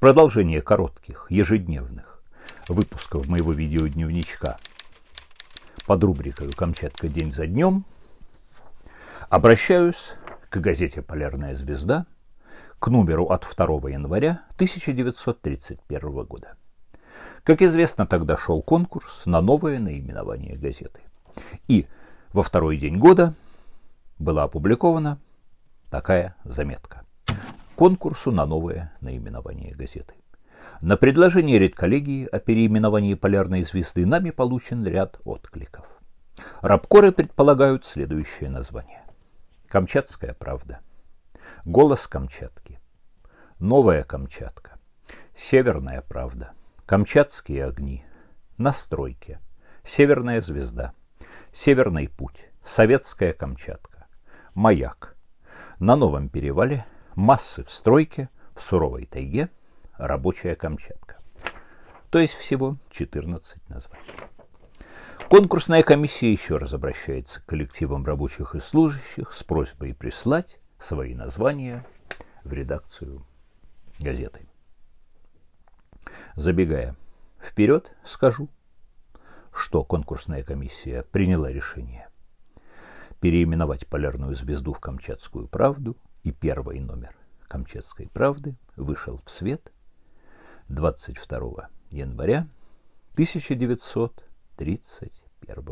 продолжение коротких, ежедневных выпусков моего видеодневничка под рубрикой «Камчатка день за днем» обращаюсь к газете «Полярная звезда», к номеру от 2 января 1931 года. Как известно, тогда шел конкурс на новое наименование газеты. И во второй день года была опубликована такая заметка конкурсу на новое наименование газеты. На предложение редколлегии о переименовании «Полярной звезды» нами получен ряд откликов. Рабкоры предполагают следующее название. «Камчатская правда», «Голос Камчатки», «Новая Камчатка», «Северная правда», «Камчатские огни», «Настройки», «Северная звезда», «Северный путь», «Советская Камчатка», «Маяк», «На новом перевале», массы в стройке, в суровой тайге, рабочая Камчатка. То есть всего 14 названий. Конкурсная комиссия еще раз обращается к коллективам рабочих и служащих с просьбой прислать свои названия в редакцию газеты. Забегая вперед, скажу, что конкурсная комиссия приняла решение переименовать полярную звезду в Камчатскую правду – и первый номер «Камчатской правды» вышел в свет 22 января 1931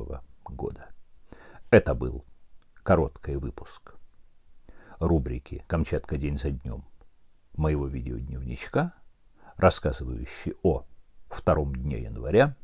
года. Это был короткий выпуск рубрики «Камчатка день за днем» моего видеодневничка, рассказывающий о втором дне января